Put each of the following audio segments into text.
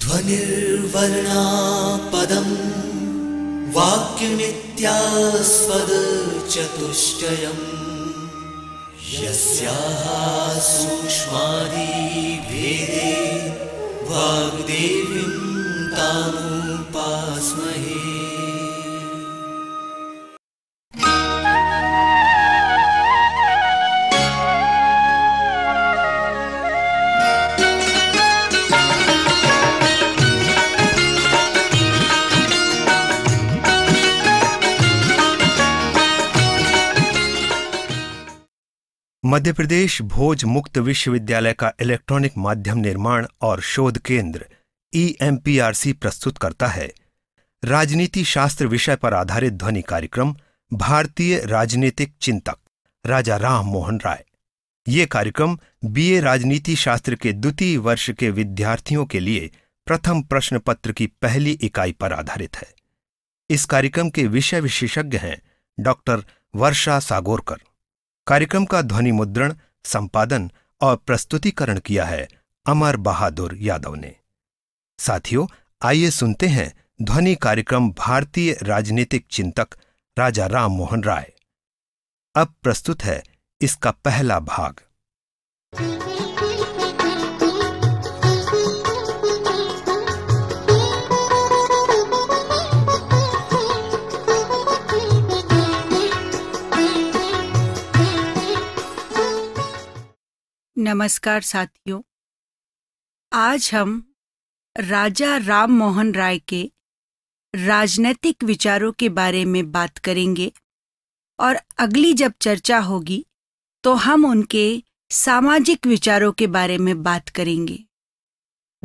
ध्वनिर्वर्णापदम् चतुष्टयम् यस्याः सूक्ष्मादि भेदे वाग्देवीं तामुपास्महे मध्य प्रदेश भोज मुक्त विश्वविद्यालय का इलेक्ट्रॉनिक माध्यम निर्माण और शोध केंद्र ईएमपीआरसी e प्रस्तुत करता है राजनीति शास्त्र विषय पर आधारित ध्वनि कार्यक्रम भारतीय राजनीतिक चिंतक राजा राम मोहन राय ये कार्यक्रम बीए राजनीति शास्त्र के द्वितीय वर्ष के विद्यार्थियों के लिए प्रथम प्रश्न पत्र की पहली इकाई पर आधारित है इस कार्यक्रम के विषय विशेषज्ञ हैं डॉक्टर वर्षा सागोरकर कार्यक्रम का ध्वनि मुद्रण संपादन और प्रस्तुतिकरण किया है अमर बहादुर यादव ने साथियों आइए सुनते हैं ध्वनि कार्यक्रम भारतीय राजनीतिक चिंतक राजा राम मोहन राय अब प्रस्तुत है इसका पहला भाग नमस्कार साथियों आज हम राजा राम मोहन राय के राजनैतिक विचारों के बारे में बात करेंगे और अगली जब चर्चा होगी तो हम उनके सामाजिक विचारों के बारे में बात करेंगे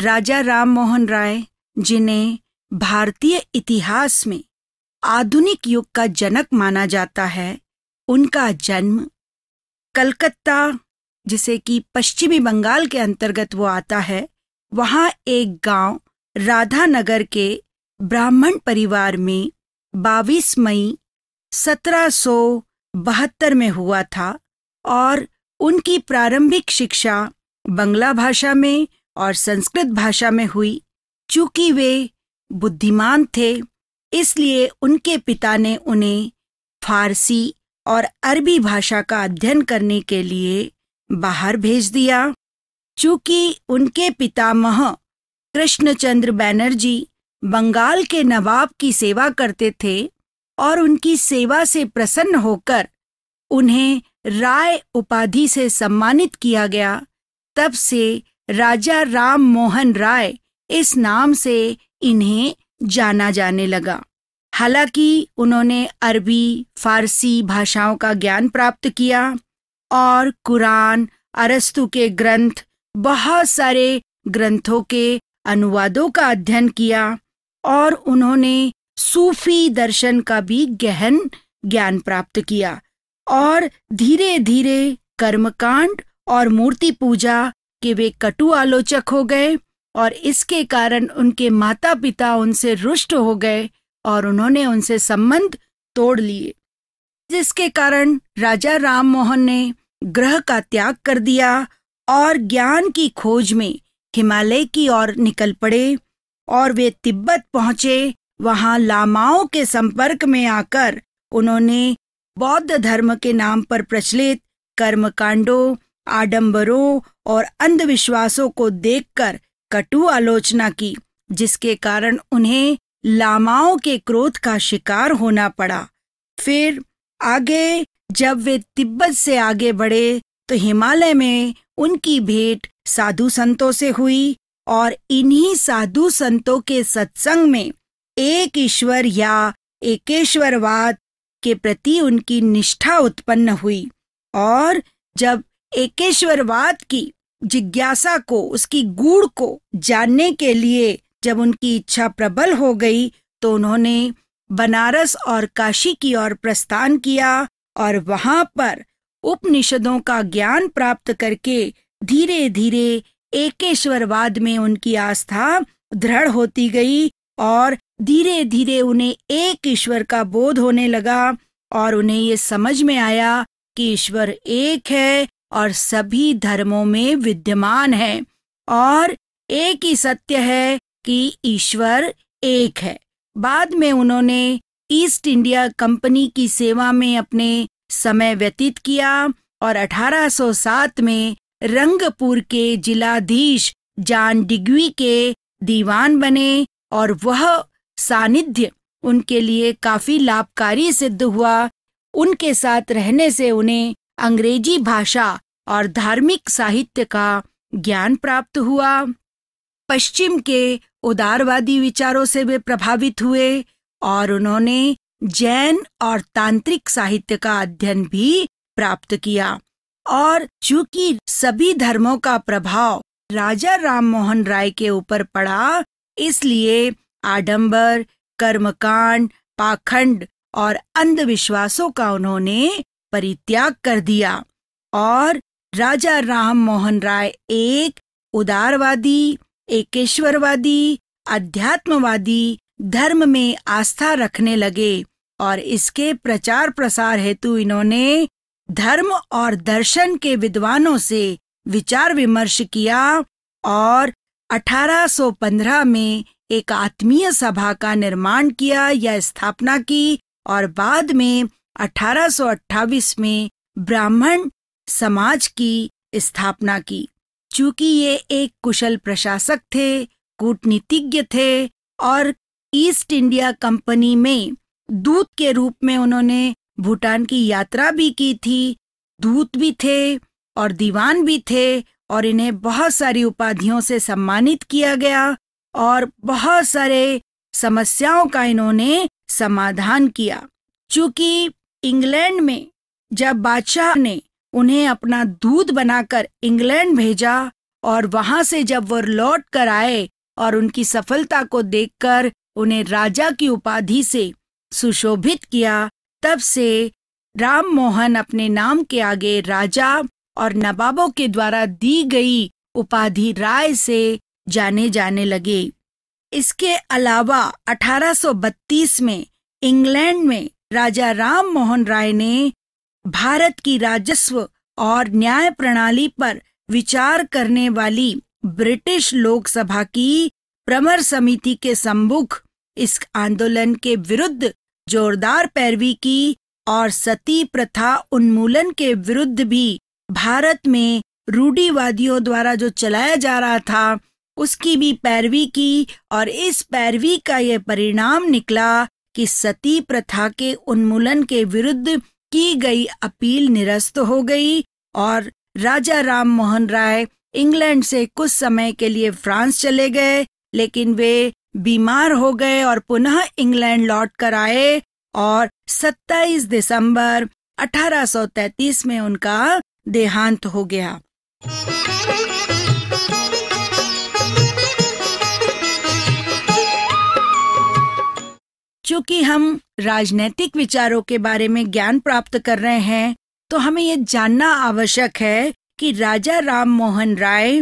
राजा राम मोहन राय जिन्हें भारतीय इतिहास में आधुनिक युग का जनक माना जाता है उनका जन्म कलकत्ता जिसे कि पश्चिमी बंगाल के अंतर्गत वो आता है वहाँ एक गांव राधानगर के ब्राह्मण परिवार में 22 मई सत्रह में हुआ था और उनकी प्रारंभिक शिक्षा बंगला भाषा में और संस्कृत भाषा में हुई चूंकि वे बुद्धिमान थे इसलिए उनके पिता ने उन्हें फारसी और अरबी भाषा का अध्ययन करने के लिए बाहर भेज दिया चूंकि उनके पितामह कृष्णचंद्र बैनर्जी बंगाल के नवाब की सेवा करते थे और उनकी सेवा से प्रसन्न होकर उन्हें राय उपाधि से सम्मानित किया गया तब से राजा राम मोहन राय इस नाम से इन्हें जाना जाने लगा हालांकि उन्होंने अरबी फारसी भाषाओं का ज्ञान प्राप्त किया और कुरान अरस्तु के ग्रंथ बहुत सारे ग्रंथों के अनुवादों का अध्ययन किया और उन्होंने सूफी दर्शन का भी गहन ज्ञान प्राप्त किया और धीरे धीरे कर्मकांड और मूर्ति पूजा के वे कटु आलोचक हो गए और इसके कारण उनके माता पिता उनसे रुष्ट हो गए और उन्होंने उनसे संबंध तोड़ लिए जिसके कारण राजा राम मोहन ने ग्रह का त्याग कर दिया और ज्ञान की खोज में हिमालय की ओर निकल पड़े और वे तिब्बत पहुंचे वहां लामाओं के संपर्क में आकर उन्होंने बौद्ध धर्म के नाम पर प्रचलित कर्मकांडों आडंबरों और अंधविश्वासों को देखकर कटु आलोचना की जिसके कारण उन्हें लामाओं के क्रोध का शिकार होना पड़ा फिर आगे जब वे तिब्बत से आगे बढ़े तो हिमालय में उनकी भेंट साधु संतों से हुई और इन्हीं साधु संतों के सत्संग में एक ईश्वर या एकेश्वरवाद के प्रति उनकी निष्ठा उत्पन्न हुई और जब एकेश्वरवाद की जिज्ञासा को उसकी गूढ़ को जानने के लिए जब उनकी इच्छा प्रबल हो गई तो उन्होंने बनारस और काशी की ओर प्रस्थान किया और वहां पर उपनिषदों का ज्ञान प्राप्त करके धीरे धीरे एकेश्वरवाद में उनकी आस्था दृढ़ होती गई और धीरे धीरे उन्हें एक ईश्वर का बोध होने लगा और उन्हें ये समझ में आया कि ईश्वर एक है और सभी धर्मों में विद्यमान है और एक ही सत्य है कि ईश्वर एक है बाद में उन्होंने ईस्ट इंडिया कंपनी की सेवा में अपने समय व्यतीत किया और 1807 में रंगपुर के जिलाधीश जान डिग्वी के दीवान बने और वह सानिध्य उनके लिए काफी लाभकारी सिद्ध हुआ उनके साथ रहने से उन्हें अंग्रेजी भाषा और धार्मिक साहित्य का ज्ञान प्राप्त हुआ पश्चिम के उदारवादी विचारों से वे प्रभावित हुए और उन्होंने जैन और तांत्रिक साहित्य का अध्ययन भी प्राप्त किया और चूंकि सभी धर्मों का प्रभाव राजा राम मोहन राय के ऊपर पड़ा इसलिए आडंबर कर्मकांड पाखंड और अंधविश्वासों का उन्होंने परित्याग कर दिया और राजा राम मोहन राय एक उदारवादी एकेश्वरवादी अध्यात्मवादी धर्म में आस्था रखने लगे और इसके प्रचार प्रसार हेतु इन्होंने धर्म और दर्शन के विद्वानों से विचार विमर्श किया और 1815 में एक आत्मीय सभा का निर्माण किया या स्थापना की और बाद में 1828 में ब्राह्मण समाज की स्थापना की चूंकि ये एक कुशल प्रशासक थे कूटनीतिज्ञ थे और ईस्ट इंडिया कंपनी में दूत के रूप में उन्होंने भूटान की यात्रा भी की थी दूत भी थे और दीवान भी थे और इन्हें बहुत सारी उपाधियों से सम्मानित किया गया और बहुत सारे समस्याओं का इन्होंने समाधान किया चूंकि इंग्लैंड में जब बादशाह ने उन्हें अपना दूध बनाकर इंग्लैंड भेजा और वहां से जब वो लौट कर आए और उनकी सफलता को देखकर उन्हें राजा की उपाधि से सुशोभित किया तब से राम मोहन अपने नाम के आगे राजा और नवाबों के द्वारा दी गई उपाधि राय से जाने जाने लगे इसके अलावा 1832 में इंग्लैंड में राजा राम मोहन राय ने भारत की राजस्व और न्याय प्रणाली पर विचार करने वाली ब्रिटिश लोकसभा की प्रमर समिति के सम्मुख इस आंदोलन के विरुद्ध जोरदार पैरवी की और सती प्रथा उन्मूलन के विरुद्ध भी भारत में रूढ़ीवादियों द्वारा जो चलाया जा रहा था उसकी भी पैरवी की और इस पैरवी का यह परिणाम निकला कि सती प्रथा के उन्मूलन के विरुद्ध की गई अपील निरस्त हो गई और राजा राम मोहन राय इंग्लैंड से कुछ समय के लिए फ्रांस चले गए लेकिन वे बीमार हो गए और पुनः इंग्लैंड लौट कर आए और 27 दिसंबर 1833 में उनका देहांत हो गया चूंकि हम राजनैतिक विचारों के बारे में ज्ञान प्राप्त कर रहे हैं तो हमें ये जानना आवश्यक है कि राजा राम मोहन राय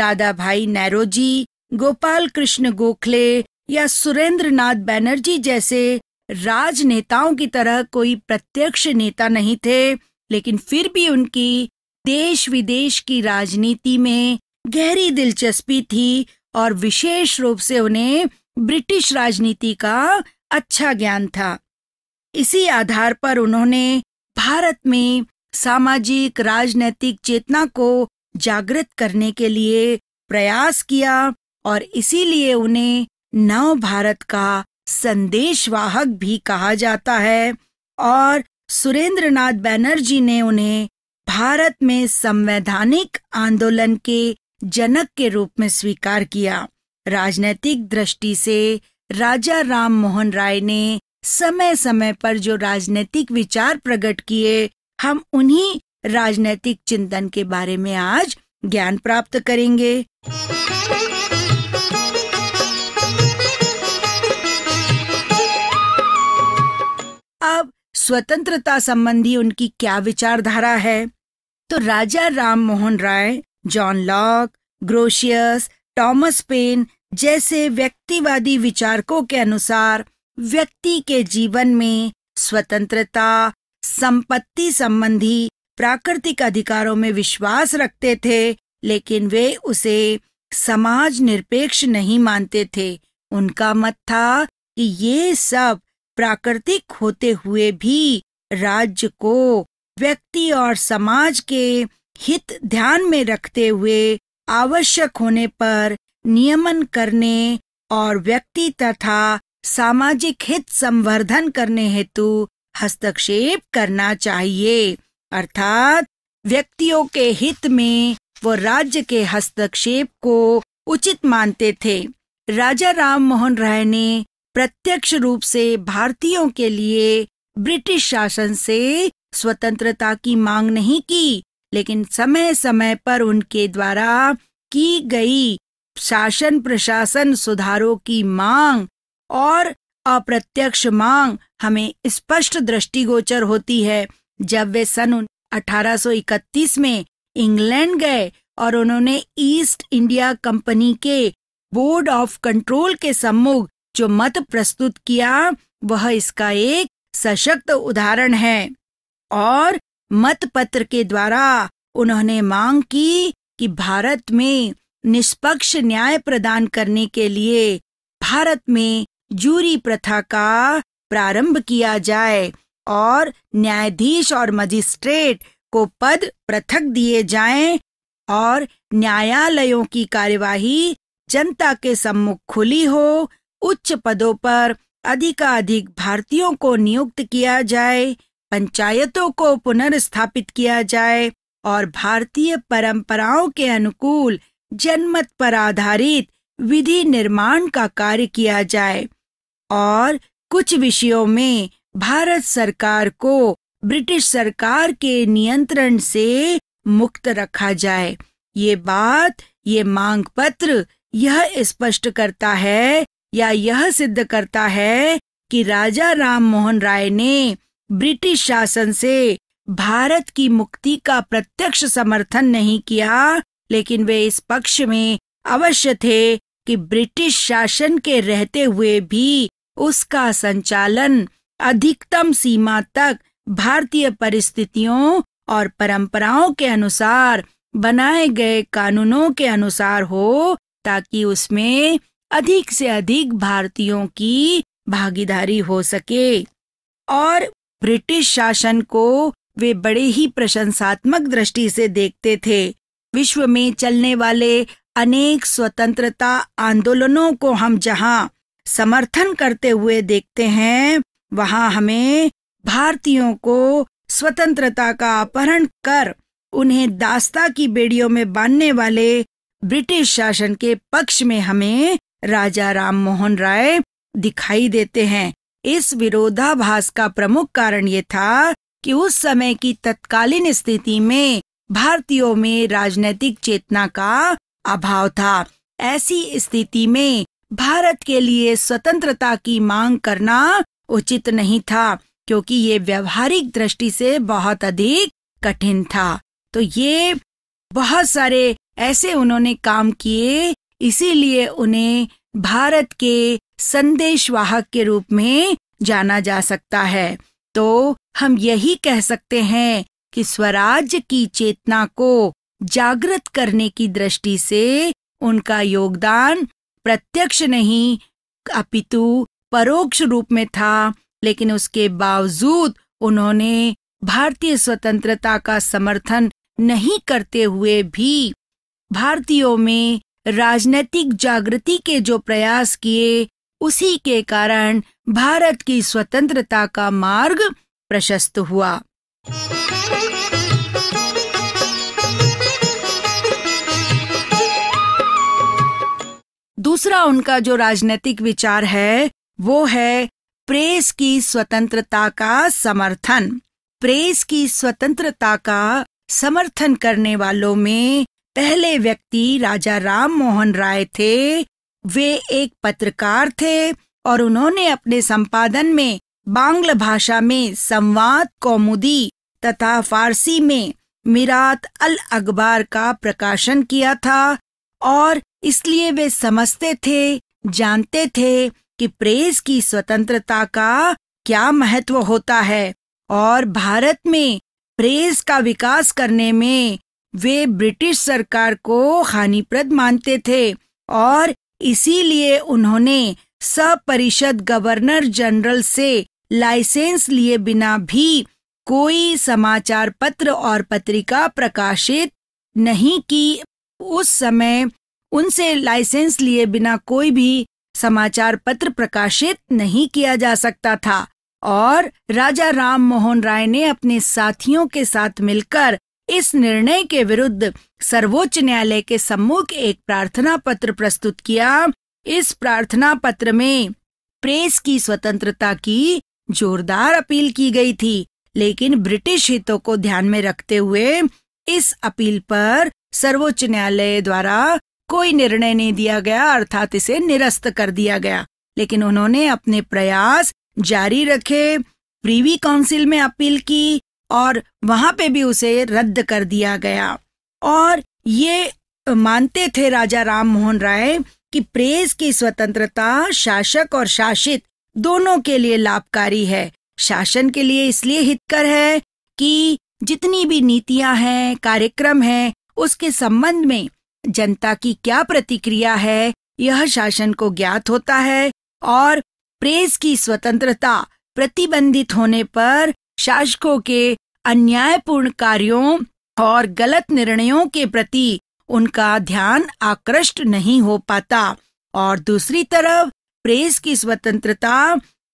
दादा भाई नेहरू जी गोपाल कृष्ण गोखले या सुरेंद्र नाथ बैनर्जी जैसे राजनेताओं की तरह कोई प्रत्यक्ष नेता नहीं थे लेकिन फिर भी उनकी देश विदेश की राजनीति में गहरी दिलचस्पी थी और विशेष रूप से उन्हें ब्रिटिश राजनीति का अच्छा ज्ञान था इसी आधार पर उन्होंने भारत में सामाजिक राजनैतिक चेतना को जागृत करने के लिए प्रयास किया और इसीलिए उन्हें नव भारत का संदेशवाहक भी कहा जाता है और सुरेंद्रनाथ बैनर्जी ने उन्हें भारत में संवैधानिक आंदोलन के जनक के रूप में स्वीकार किया राजनैतिक दृष्टि से राजा राम मोहन राय ने समय समय पर जो राजनैतिक विचार प्रकट किए हम उन्हीं राजनैतिक चिंतन के बारे में आज ज्ञान प्राप्त करेंगे स्वतंत्रता संबंधी उनकी क्या विचारधारा है तो Raja Ram Mohan Roy John Locke Grotius Thomas Paine जैसे व्यक्तिवादी विचारकों के अनुसार व्यक्ति के जीवन में स्वतंत्रता संपत्ति संबंधी प्राकृतिक अधिकारों में विश्वास रखते थे लेकिन वे उसे समाज निरपेक्ष नहीं मानते थे उनका मत था कि ये सब प्राकृतिक होते हुए भी राज्य को व्यक्ति और समाज के हित ध्यान में रखते हुए आवश्यक होने पर नियमन करने और व्यक्ति तथा सामाजिक हित संवर्धन करने हेतु हस्तक्षेप करना चाहिए अर्थात व्यक्तियों के हित में वो राज्य के हस्तक्षेप को उचित मानते थे राजा राम मोहन राय ने प्रत्यक्ष रूप से भारतीयों के लिए ब्रिटिश शासन से स्वतंत्रता की मांग नहीं की लेकिन समय समय पर उनके द्वारा की गई शासन प्रशासन सुधारों की मांग और अप्रत्यक्ष मांग हमें स्पष्ट दृष्टिगोचर होती है जब वे सन 1831 में इंग्लैंड गए और उन्होंने ईस्ट इंडिया कंपनी के बोर्ड ऑफ कंट्रोल के सम्मुख जो मत प्रस्तुत किया वह इसका एक सशक्त उदाहरण है और मत पत्र के द्वारा उन्होंने मांग की कि भारत में निष्पक्ष न्याय प्रदान करने के लिए भारत में जूरी प्रथा का प्रारंभ किया जाए और न्यायाधीश और मजिस्ट्रेट को पद पृथक दिए जाएं और न्यायालयों की कार्यवाही जनता के सम्मुख खुली हो उच्च पदों पर अधिकाधिक भारतीयों को नियुक्त किया जाए पंचायतों को पुनर्स्थापित किया जाए और भारतीय परंपराओं के अनुकूल जनमत पर आधारित विधि निर्माण का कार्य किया जाए और कुछ विषयों में भारत सरकार को ब्रिटिश सरकार के नियंत्रण से मुक्त रखा जाए ये बात ये मांग पत्र यह स्पष्ट करता है या यह सिद्ध करता है कि राजा राम मोहन राय ने ब्रिटिश शासन से भारत की मुक्ति का प्रत्यक्ष समर्थन नहीं किया लेकिन वे इस पक्ष में अवश्य थे कि ब्रिटिश शासन के रहते हुए भी उसका संचालन अधिकतम सीमा तक भारतीय परिस्थितियों और परंपराओं के अनुसार बनाए गए कानूनों के अनुसार हो ताकि उसमें अधिक से अधिक भारतीयों की भागीदारी हो सके और ब्रिटिश शासन को वे बड़े ही प्रशंसात्मक दृष्टि से देखते थे विश्व में चलने वाले अनेक स्वतंत्रता आंदोलनों को हम जहां समर्थन करते हुए देखते हैं वहां हमें भारतीयों को स्वतंत्रता का अपहरण कर उन्हें दास्ता की बेड़ियों में बांधने वाले ब्रिटिश शासन के पक्ष में हमें राजा राम मोहन राय दिखाई देते हैं इस विरोधाभास का प्रमुख कारण ये था कि उस समय की तत्कालीन स्थिति में भारतीयों में राजनैतिक चेतना का अभाव था ऐसी स्थिति में भारत के लिए स्वतंत्रता की मांग करना उचित नहीं था क्योंकि ये व्यवहारिक दृष्टि से बहुत अधिक कठिन था तो ये बहुत सारे ऐसे उन्होंने काम किए इसीलिए उन्हें भारत के संदेशवाहक के रूप में जाना जा सकता है तो हम यही कह सकते हैं कि स्वराज की चेतना को जागृत करने की दृष्टि से उनका योगदान प्रत्यक्ष नहीं अपितु परोक्ष रूप में था लेकिन उसके बावजूद उन्होंने भारतीय स्वतंत्रता का समर्थन नहीं करते हुए भी भारतीयों में राजनीतिक जागृति के जो प्रयास किए उसी के कारण भारत की स्वतंत्रता का मार्ग प्रशस्त हुआ दूसरा उनका जो राजनीतिक विचार है वो है प्रेस की स्वतंत्रता का समर्थन प्रेस की स्वतंत्रता का समर्थन करने वालों में पहले व्यक्ति राजा राम मोहन राय थे वे एक पत्रकार थे और उन्होंने अपने संपादन में बांग्ला भाषा में संवाद कौमुदी तथा फारसी में मिरात अल अखबार का प्रकाशन किया था और इसलिए वे समझते थे जानते थे कि प्रेस की स्वतंत्रता का क्या महत्व होता है और भारत में प्रेस का विकास करने में वे ब्रिटिश सरकार को हानिप्रद मानते थे और इसीलिए उन्होंने सपरिषद गवर्नर जनरल से लाइसेंस लिए बिना भी कोई समाचार पत्र और पत्रिका प्रकाशित नहीं की उस समय उनसे लाइसेंस लिए बिना कोई भी समाचार पत्र प्रकाशित नहीं किया जा सकता था और राजा राम मोहन राय ने अपने साथियों के साथ मिलकर इस निर्णय के विरुद्ध सर्वोच्च न्यायालय के सम्मुख एक प्रार्थना पत्र प्रस्तुत किया इस प्रार्थना पत्र में प्रेस की स्वतंत्रता की जोरदार अपील की गई थी लेकिन ब्रिटिश हितों को ध्यान में रखते हुए इस अपील पर सर्वोच्च न्यायालय द्वारा कोई निर्णय नहीं दिया गया अर्थात इसे निरस्त कर दिया गया लेकिन उन्होंने अपने प्रयास जारी रखे प्रीवी काउंसिल में अपील की और वहां पे भी उसे रद्द कर दिया गया और ये मानते थे राजा राम मोहन राय कि प्रेस की स्वतंत्रता शासक और शासित दोनों के लिए लाभकारी है शासन के लिए इसलिए हितकर है कि जितनी भी नीतियां हैं कार्यक्रम हैं उसके संबंध में जनता की क्या प्रतिक्रिया है यह शासन को ज्ञात होता है और प्रेस की स्वतंत्रता प्रतिबंधित होने पर शासकों के अन्यायपूर्ण कार्यों और गलत निर्णयों के प्रति उनका ध्यान आकृष्ट नहीं हो पाता और दूसरी तरफ प्रेस की स्वतंत्रता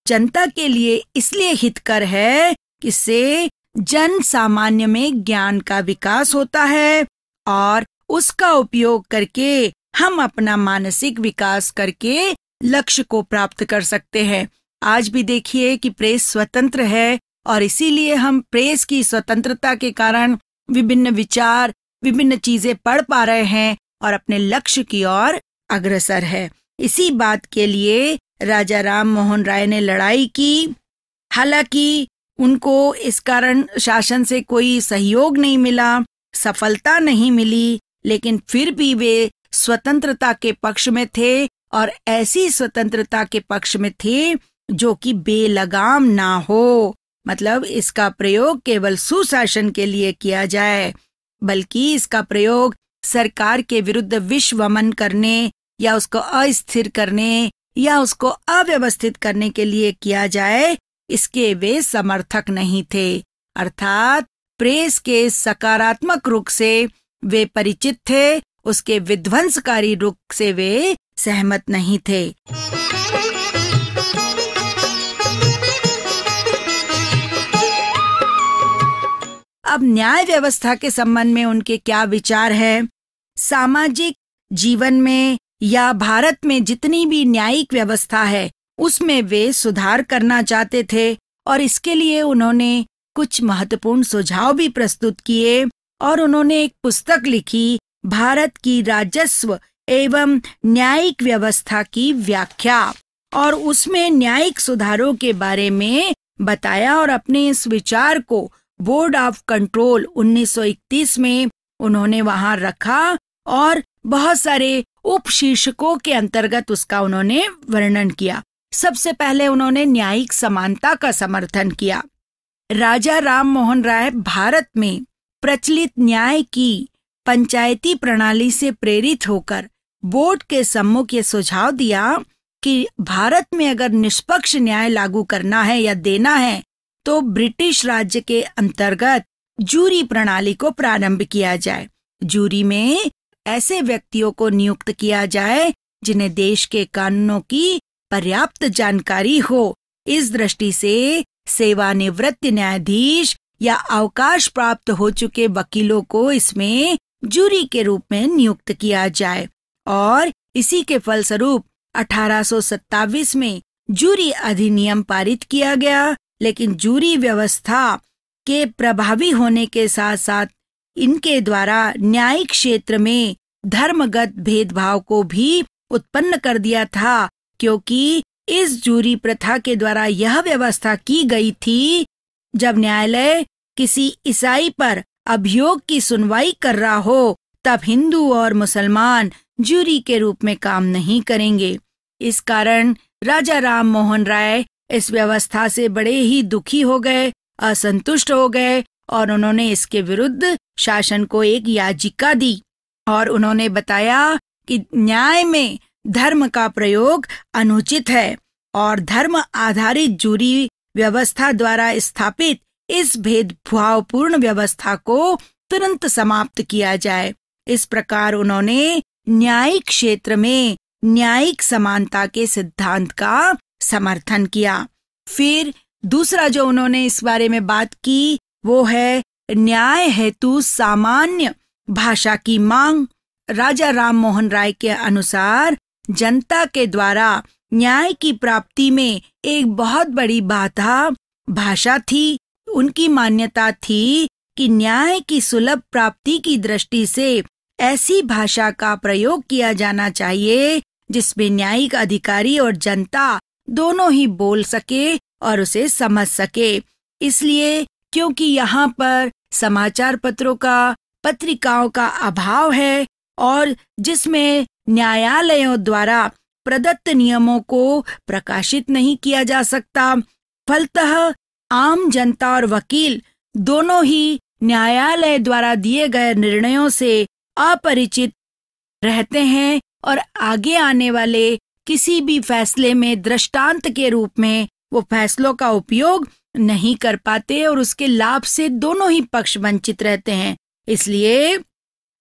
जनता के लिए इसलिए हितकर है कि से जन सामान्य में ज्ञान का विकास होता है और उसका उपयोग करके हम अपना मानसिक विकास करके लक्ष्य को प्राप्त कर सकते हैं आज भी देखिए कि प्रेस स्वतंत्र है और इसीलिए हम प्रेस की स्वतंत्रता के कारण विभिन्न विचार विभिन्न चीजें पढ़ पा रहे हैं और अपने लक्ष्य की ओर अग्रसर है इसी बात के लिए राजा राम मोहन राय ने लड़ाई की हालांकि उनको इस कारण शासन से कोई सहयोग नहीं मिला सफलता नहीं मिली लेकिन फिर भी वे स्वतंत्रता के पक्ष में थे और ऐसी स्वतंत्रता के पक्ष में थे जो कि बेलगाम ना हो मतलब इसका प्रयोग केवल सुशासन के लिए किया जाए बल्कि इसका प्रयोग सरकार के विरुद्ध विश्व वमन करने या उसको अस्थिर करने या उसको अव्यवस्थित करने के लिए किया जाए इसके वे समर्थक नहीं थे अर्थात प्रेस के सकारात्मक रुख से वे परिचित थे उसके विध्वंसकारी रुख से वे सहमत नहीं थे अब न्याय व्यवस्था के संबंध में उनके क्या विचार है सामाजिक जीवन में या भारत में जितनी भी न्यायिक व्यवस्था है उसमें वे सुधार करना चाहते थे और इसके लिए उन्होंने कुछ महत्वपूर्ण सुझाव भी प्रस्तुत किए और उन्होंने एक पुस्तक लिखी भारत की राजस्व एवं न्यायिक व्यवस्था की व्याख्या और उसमें न्यायिक सुधारों के बारे में बताया और अपने इस विचार को बोर्ड ऑफ कंट्रोल 1931 में उन्होंने वहां रखा और बहुत सारे उप शीर्षकों के अंतर्गत उसका उन्होंने वर्णन किया सबसे पहले उन्होंने न्यायिक समानता का समर्थन किया राजा राम मोहन राय भारत में प्रचलित न्याय की पंचायती प्रणाली से प्रेरित होकर बोर्ड के सम्मुख ये सुझाव दिया कि भारत में अगर निष्पक्ष न्याय लागू करना है या देना है तो ब्रिटिश राज्य के अंतर्गत जूरी प्रणाली को प्रारंभ किया जाए जूरी में ऐसे व्यक्तियों को नियुक्त किया जाए जिन्हें देश के कानूनों की पर्याप्त जानकारी हो इस दृष्टि से सेवानिवृत्त न्यायाधीश या अवकाश प्राप्त हो चुके वकीलों को इसमें जूरी के रूप में नियुक्त किया जाए और इसी के फलस्वरूप अठारह में जूरी अधिनियम पारित किया गया लेकिन जूरी व्यवस्था के प्रभावी होने के साथ साथ इनके द्वारा न्यायिक क्षेत्र में धर्मगत भेदभाव को भी उत्पन्न कर दिया था क्योंकि इस जूरी प्रथा के द्वारा यह व्यवस्था की गई थी जब न्यायालय किसी ईसाई पर अभियोग की सुनवाई कर रहा हो तब हिंदू और मुसलमान जूरी के रूप में काम नहीं करेंगे इस कारण राजा राम मोहन राय इस व्यवस्था से बड़े ही दुखी हो गए असंतुष्ट हो गए और उन्होंने इसके विरुद्ध शासन को एक याचिका दी और उन्होंने बताया कि न्याय में धर्म का प्रयोग अनुचित है और धर्म आधारित जूरी व्यवस्था द्वारा स्थापित इस भेदभावपूर्ण व्यवस्था को तुरंत समाप्त किया जाए इस प्रकार उन्होंने न्यायिक क्षेत्र में न्यायिक समानता के सिद्धांत का समर्थन किया फिर दूसरा जो उन्होंने इस बारे में बात की वो है न्याय हेतु सामान्य भाषा की मांग राजा राम मोहन राय के अनुसार जनता के द्वारा न्याय की प्राप्ति में एक बहुत बड़ी बाधा भाषा थी उनकी मान्यता थी कि न्याय की सुलभ प्राप्ति की दृष्टि से ऐसी भाषा का प्रयोग किया जाना चाहिए जिसमें न्यायिक अधिकारी और जनता दोनों ही बोल सके और उसे समझ सके इसलिए क्योंकि यहाँ पर समाचार पत्रों का पत्रिकाओं का अभाव है और जिसमें न्यायालयों द्वारा प्रदत्त नियमों को प्रकाशित नहीं किया जा सकता फलतः आम जनता और वकील दोनों ही न्यायालय द्वारा दिए गए निर्णयों से अपरिचित रहते हैं और आगे आने वाले किसी भी फैसले में दृष्टांत के रूप में वो फैसलों का उपयोग नहीं कर पाते और उसके लाभ से दोनों ही पक्ष वंचित रहते हैं इसलिए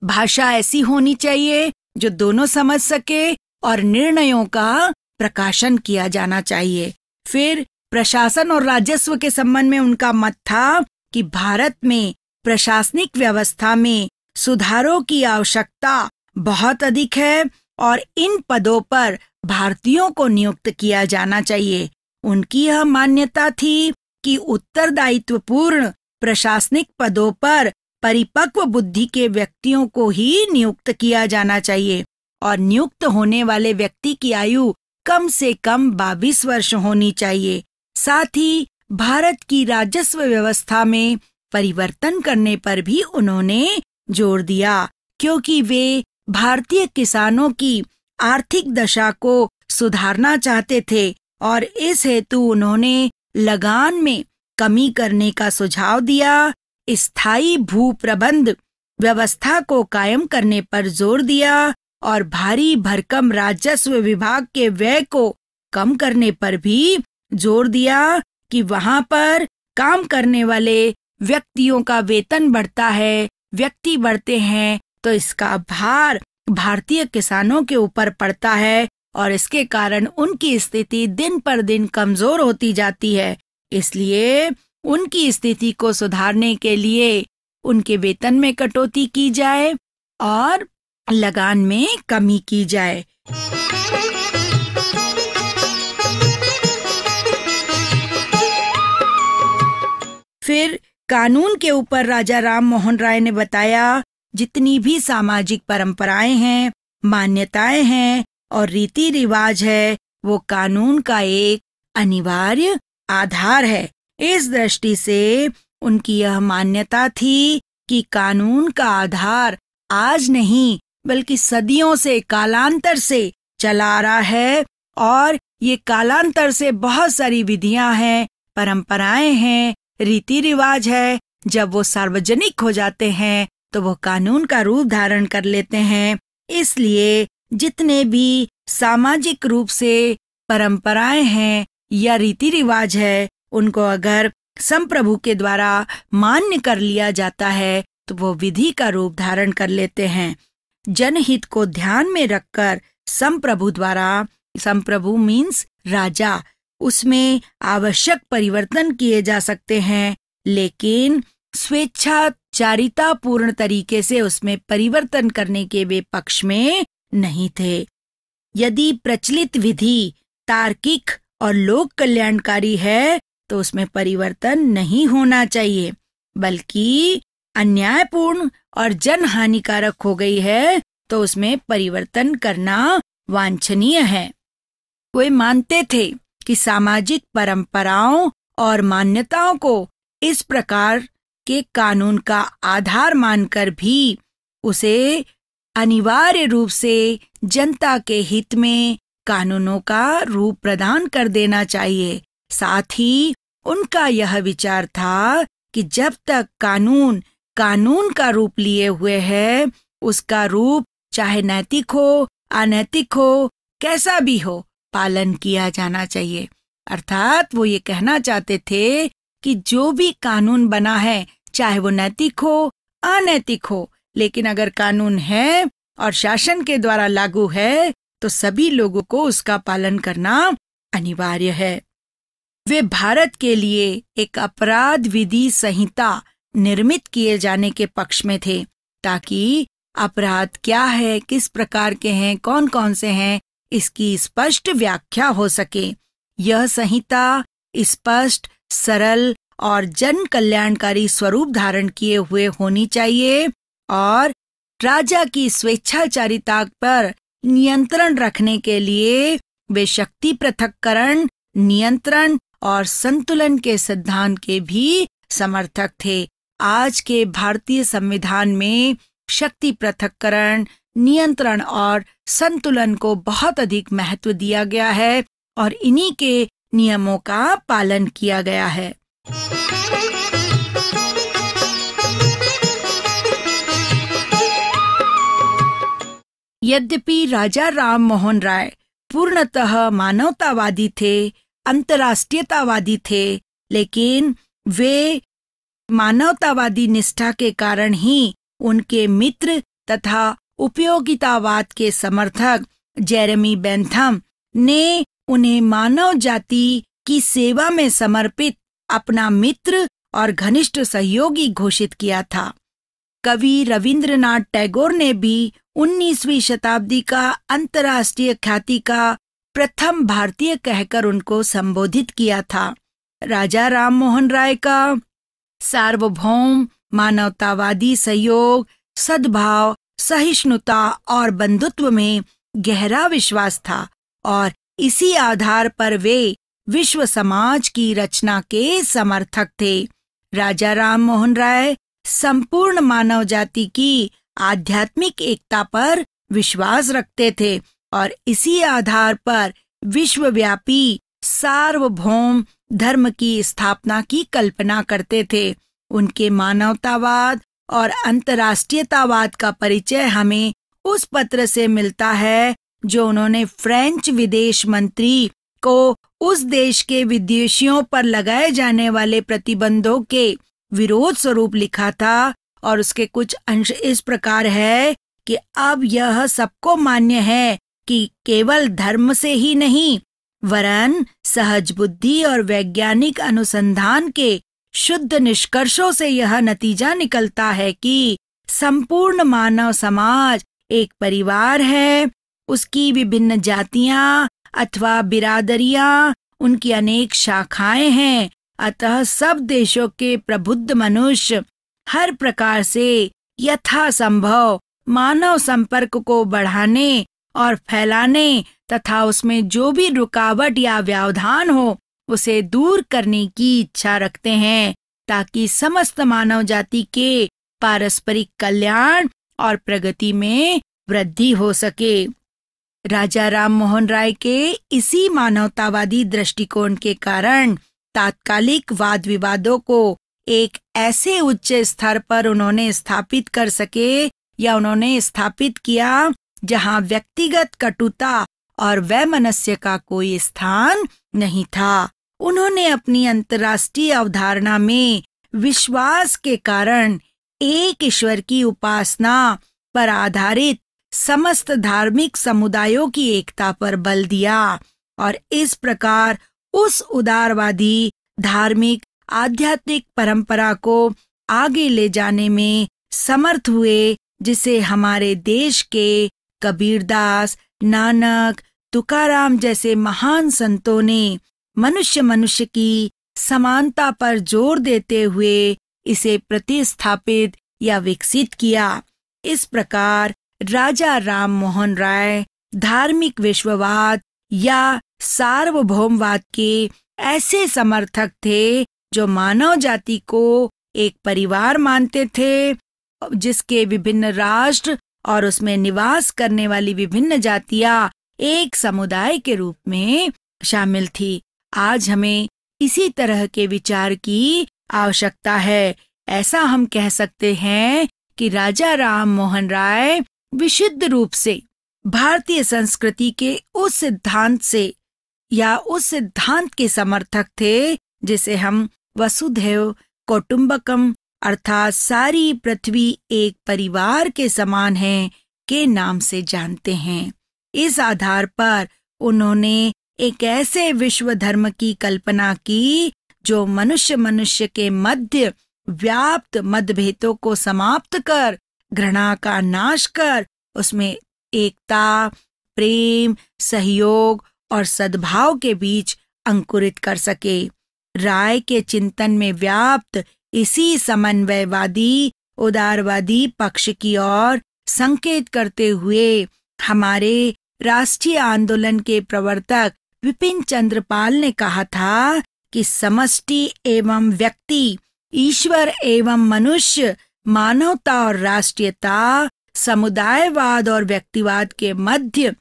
भाषा ऐसी होनी चाहिए जो दोनों समझ सके और निर्णयों का प्रकाशन किया जाना चाहिए फिर प्रशासन और राजस्व के संबंध में उनका मत था कि भारत में प्रशासनिक व्यवस्था में सुधारों की आवश्यकता बहुत अधिक है और इन पदों पर भारतीयों को नियुक्त किया जाना चाहिए उनकी यह मान्यता थी कि उत्तरदायित्वपूर्ण प्रशासनिक पदों पर परिपक्व बुद्धि के व्यक्तियों को ही नियुक्त किया जाना चाहिए और नियुक्त होने वाले व्यक्ति की आयु कम से कम बाईस वर्ष होनी चाहिए साथ ही भारत की राजस्व व्यवस्था में परिवर्तन करने पर भी उन्होंने जोर दिया क्योंकि वे भारतीय किसानों की आर्थिक दशा को सुधारना चाहते थे और इस हेतु उन्होंने लगान में कमी करने का सुझाव दिया स्थायी भू प्रबंध व्यवस्था को कायम करने पर जोर दिया और भारी भरकम राजस्व विभाग के व्यय को कम करने पर भी जोर दिया कि वहाँ पर काम करने वाले व्यक्तियों का वेतन बढ़ता है व्यक्ति बढ़ते हैं तो इसका भार भारतीय किसानों के ऊपर पड़ता है और इसके कारण उनकी स्थिति दिन पर दिन कमजोर होती जाती है इसलिए उनकी स्थिति को सुधारने के लिए उनके वेतन में कटौती की जाए और लगान में कमी की जाए फिर कानून के ऊपर राजा राम मोहन राय ने बताया जितनी भी सामाजिक परंपराएं हैं मान्यताएं हैं और रीति रिवाज है वो कानून का एक अनिवार्य आधार है इस दृष्टि से उनकी यह मान्यता थी कि कानून का आधार आज नहीं बल्कि सदियों से कालांतर से चला आ रहा है और ये कालांतर से बहुत सारी विधियां हैं परंपराएं हैं रीति रिवाज है जब वो सार्वजनिक हो जाते हैं तो वो कानून का रूप धारण कर लेते हैं इसलिए जितने भी सामाजिक रूप से परंपराएं हैं या रीति रिवाज है उनको अगर संप्रभु के द्वारा मान्य कर लिया जाता है तो वो विधि का रूप धारण कर लेते हैं जनहित को ध्यान में रखकर संप्रभु द्वारा संप्रभु मीन्स राजा उसमें आवश्यक परिवर्तन किए जा सकते हैं लेकिन स्वेच्छा चारितापूर्ण तरीके से उसमें परिवर्तन करने के वे पक्ष में नहीं थे यदि प्रचलित विधि तार्किक और लोक कल्याणकारी है तो उसमें परिवर्तन नहीं होना चाहिए बल्कि अन्यायपूर्ण और जन हानिकारक हो गई है तो उसमें परिवर्तन करना वांछनीय है वे मानते थे कि सामाजिक परंपराओं और मान्यताओं को इस प्रकार के कानून का आधार मानकर भी उसे अनिवार्य रूप से जनता के हित में कानूनों का रूप प्रदान कर देना चाहिए साथ ही उनका यह विचार था कि जब तक कानून कानून का रूप लिए हुए है उसका रूप चाहे नैतिक हो अनैतिक हो कैसा भी हो पालन किया जाना चाहिए अर्थात वो ये कहना चाहते थे कि जो भी कानून बना है चाहे वो नैतिक हो अनैतिक हो लेकिन अगर कानून है और शासन के द्वारा लागू है तो सभी लोगों को उसका पालन करना अनिवार्य है वे भारत के लिए एक अपराध विधि संहिता निर्मित किए जाने के पक्ष में थे ताकि अपराध क्या है किस प्रकार के हैं कौन कौन से हैं इसकी स्पष्ट व्याख्या हो सके यह संहिता स्पष्ट सरल और जन कल्याणकारी स्वरूप धारण किए हुए होनी चाहिए और राजा की स्वेच्छाचारिता पर नियंत्रण रखने के लिए वे शक्ति पृथककरण नियंत्रण और संतुलन के सिद्धांत के भी समर्थक थे आज के भारतीय संविधान में शक्ति पृथककरण नियंत्रण और संतुलन को बहुत अधिक महत्व दिया गया है और इन्हीं के नियमों का पालन किया गया है यद्यपि राजा राम मोहन राय पूर्णतः मानवतावादी थे अंतर्राष्ट्रीयतावादी थे लेकिन वे मानवतावादी निष्ठा के कारण ही उनके मित्र तथा उपयोगितावाद के समर्थक जेरेमी बेंथम ने उन्हें मानव जाति की सेवा में समर्पित अपना मित्र और घनिष्ठ सहयोगी घोषित किया था कवि रविंद्रनाथ टैगोर ने भी 19वीं शताब्दी का अंतर्राष्ट्रीय ख्याति का प्रथम भारतीय कहकर उनको संबोधित किया था राजा राम मोहन राय का सार्वभौम मानवतावादी सहयोग सद्भाव सहिष्णुता और बंधुत्व में गहरा विश्वास था और इसी आधार पर वे विश्व समाज की रचना के समर्थक थे राजा राम मोहन राय संपूर्ण मानव जाति की आध्यात्मिक एकता पर विश्वास रखते थे और इसी आधार पर विश्वव्यापी सार्वभौम धर्म की स्थापना की कल्पना करते थे उनके मानवतावाद और अंतर्राष्ट्रीयतावाद का परिचय हमें उस पत्र से मिलता है जो उन्होंने फ्रेंच विदेश मंत्री को उस देश के विदेशियों पर लगाए जाने वाले प्रतिबंधों के विरोध स्वरूप लिखा था और उसके कुछ अंश इस प्रकार है कि अब यह सबको मान्य है कि केवल धर्म से ही नहीं वरन सहज बुद्धि और वैज्ञानिक अनुसंधान के शुद्ध निष्कर्षों से यह नतीजा निकलता है कि संपूर्ण मानव समाज एक परिवार है उसकी विभिन्न जातियां अथवा बिरादरियां उनकी अनेक शाखाएं हैं अतः सब देशों के प्रबुद्ध मनुष्य हर प्रकार से यथासंभव मानव संपर्क को बढ़ाने और फैलाने तथा उसमें जो भी रुकावट या व्यवधान हो उसे दूर करने की इच्छा रखते हैं ताकि समस्त मानव जाति के पारस्परिक कल्याण और प्रगति में वृद्धि हो सके राजा राम मोहन राय के इसी मानवतावादी दृष्टिकोण के कारण तात्कालिक वाद विवादों को एक ऐसे उच्च स्तर पर उन्होंने स्थापित कर सके या उन्होंने स्थापित किया जहां व्यक्तिगत कटुता और वैमनस्य का कोई स्थान नहीं था उन्होंने अपनी अंतर्राष्ट्रीय अवधारणा में विश्वास के कारण एक ईश्वर की उपासना पर आधारित समस्त धार्मिक समुदायों की एकता पर बल दिया और इस प्रकार उस उदारवादी धार्मिक आध्यात्मिक परंपरा को आगे ले जाने में समर्थ हुए जिसे हमारे देश के कबीरदास नानक तुकाराम जैसे महान संतों ने मनुष्य मनुष्य की समानता पर जोर देते हुए इसे प्रतिस्थापित या विकसित किया इस प्रकार राजा राम मोहन राय धार्मिक विश्ववाद या सार्वभौमवाद के ऐसे समर्थक थे जो मानव जाति को एक परिवार मानते थे जिसके विभिन्न राष्ट्र और उसमें निवास करने वाली विभिन्न जातिया एक समुदाय के रूप में शामिल थी आज हमें इसी तरह के विचार की आवश्यकता है ऐसा हम कह सकते हैं कि राजा राम मोहन राय विशुद्ध रूप से भारतीय संस्कृति के उस सिद्धांत से या उस सिद्धांत के समर्थक थे जिसे हम वसुधैव कौटुंबकम अर्थात सारी पृथ्वी एक परिवार के समान है के नाम से जानते हैं इस आधार पर उन्होंने एक ऐसे विश्व धर्म की कल्पना की जो मनुष्य मनुष्य के मध्य व्याप्त मतभेदों को समाप्त कर घृणा का नाश कर उसमें एकता प्रेम सहयोग और सद्भाव के बीच अंकुरित कर सके राय के चिंतन में व्याप्त इसी समन्वयवादी उदारवादी पक्ष की ओर संकेत करते हुए हमारे राष्ट्रीय आंदोलन के प्रवर्तक विपिन चंद्रपाल ने कहा था कि समष्टि एवं व्यक्ति ईश्वर एवं मनुष्य मानवता और राष्ट्रीयता समुदायवाद और व्यक्तिवाद के मध्य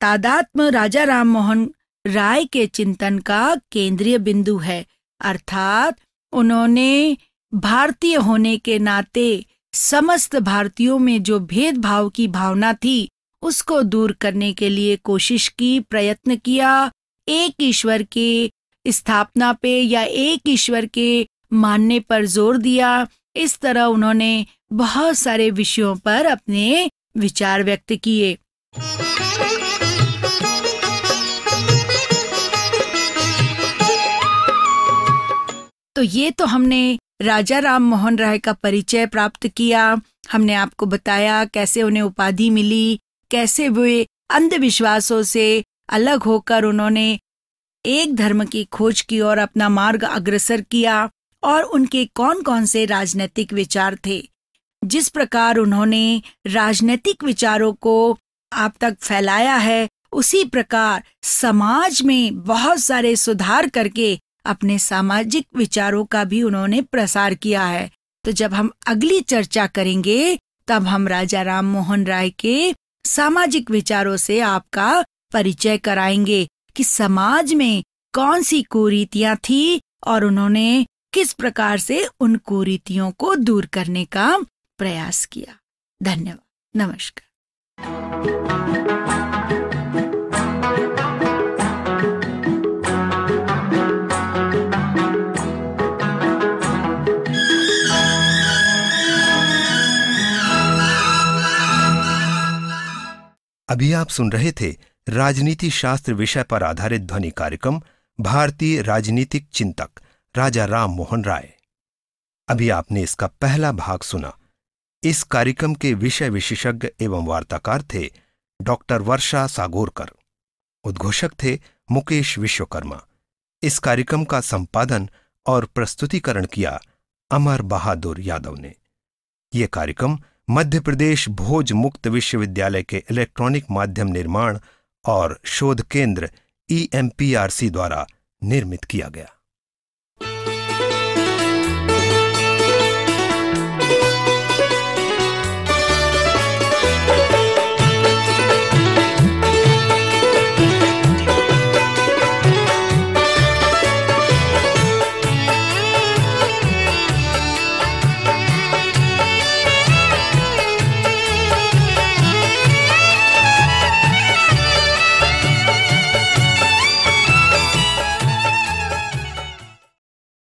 तादात्म राजा राम मोहन राय के चिंतन का केंद्रीय बिंदु है अर्थात उन्होंने भारतीय होने के नाते समस्त भारतीयों में जो भेदभाव की भावना थी उसको दूर करने के लिए कोशिश की प्रयत्न किया एक ईश्वर के स्थापना पे या एक ईश्वर के मानने पर जोर दिया इस तरह उन्होंने बहुत सारे विषयों पर अपने विचार व्यक्त किए तो ये तो हमने राजा राम मोहन राय का परिचय प्राप्त किया हमने आपको बताया कैसे उन्हें उपाधि मिली कैसे वे अंधविश्वासों से अलग होकर उन्होंने एक धर्म की खोज की और अपना मार्ग अग्रसर किया और उनके कौन कौन से राजनैतिक विचार थे जिस प्रकार उन्होंने राजनैतिक विचारों को आप तक फैलाया है उसी प्रकार समाज में बहुत सारे सुधार करके अपने सामाजिक विचारों का भी उन्होंने प्रसार किया है तो जब हम अगली चर्चा करेंगे तब हम राजा राम मोहन राय के सामाजिक विचारों से आपका परिचय कराएंगे कि समाज में कौन सी कुरीतियां थी और उन्होंने किस प्रकार से उन कुरीतियों को दूर करने का प्रयास किया धन्यवाद नमस्कार अभी आप सुन रहे थे राजनीति शास्त्र विषय पर आधारित ध्वनि कार्यक्रम भारतीय राजनीतिक चिंतक राजा राम मोहन राय अभी आपने इसका पहला भाग सुना इस कार्यक्रम के विषय विशेषज्ञ एवं वार्ताकार थे डॉक्टर वर्षा सागोरकर उद्घोषक थे मुकेश विश्वकर्मा इस कार्यक्रम का संपादन और प्रस्तुतिकरण किया अमर बहादुर यादव ने यह कार्यक्रम मध्य प्रदेश भोज मुक्त विश्वविद्यालय के इलेक्ट्रॉनिक माध्यम निर्माण और शोध केंद्र ईएमपीआरसी द्वारा निर्मित किया गया